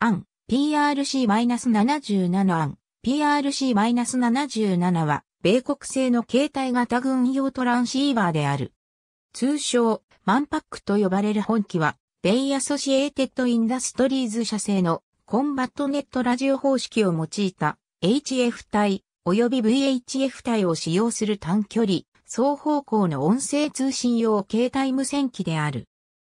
案、PRC-77 案、PRC-77 は、米国製の携帯型軍用トランシーバーである。通称、マンパックと呼ばれる本機は、ベイアソシエーテッドインダストリーズ社製のコンバットネットラジオ方式を用いた HF 帯及び VHF 帯を使用する短距離、双方向の音声通信用携帯無線機である。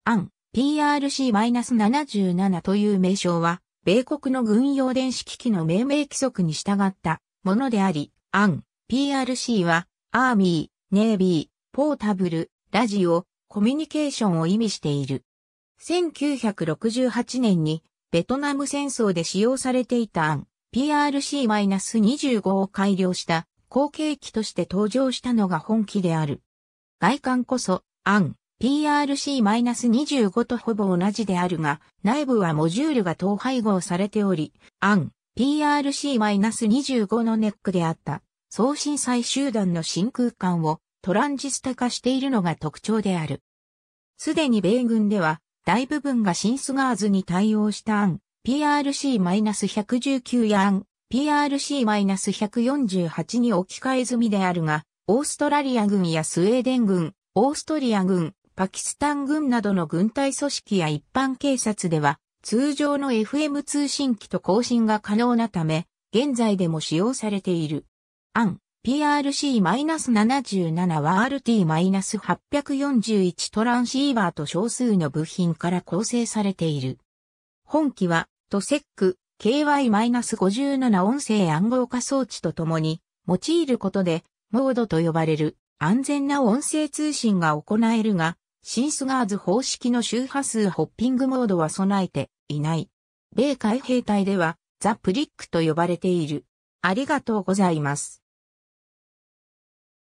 案、PRC-77 という名称は、米国の軍用電子機器の命名規則に従ったものであり、アン、PRC は、アーミー、ネイビー、ポータブル、ラジオ、コミュニケーションを意味している。1968年に、ベトナム戦争で使用されていたアン、PRC-25 を改良した後継機として登場したのが本機である。外観こそ、アン、PRC-25 とほぼ同じであるが、内部はモジュールが統配合されており、ン、PRC-25 のネックであった送信最終段の真空管をトランジスタ化しているのが特徴である。すでに米軍では大部分がシンスガーズに対応したン、PRC-119 やン、PRC-148 に置き換え済みであるが、オーストラリア軍やスウェーデン軍、オーストリア軍、パキスタン軍などの軍隊組織や一般警察では、通常の FM 通信機と更新が可能なため、現在でも使用されている。アン、PRC-77 は RT-841 トランシーバーと少数の部品から構成されている。本機は、トセック、KY-57 音声暗号化装置とともに、用いることで、モードと呼ばれる安全な音声通信が行えるが、シンスガーズ方式の周波数ホッピングモードは備えていない。米海兵隊ではザ・プリックと呼ばれている。ありがとうございます。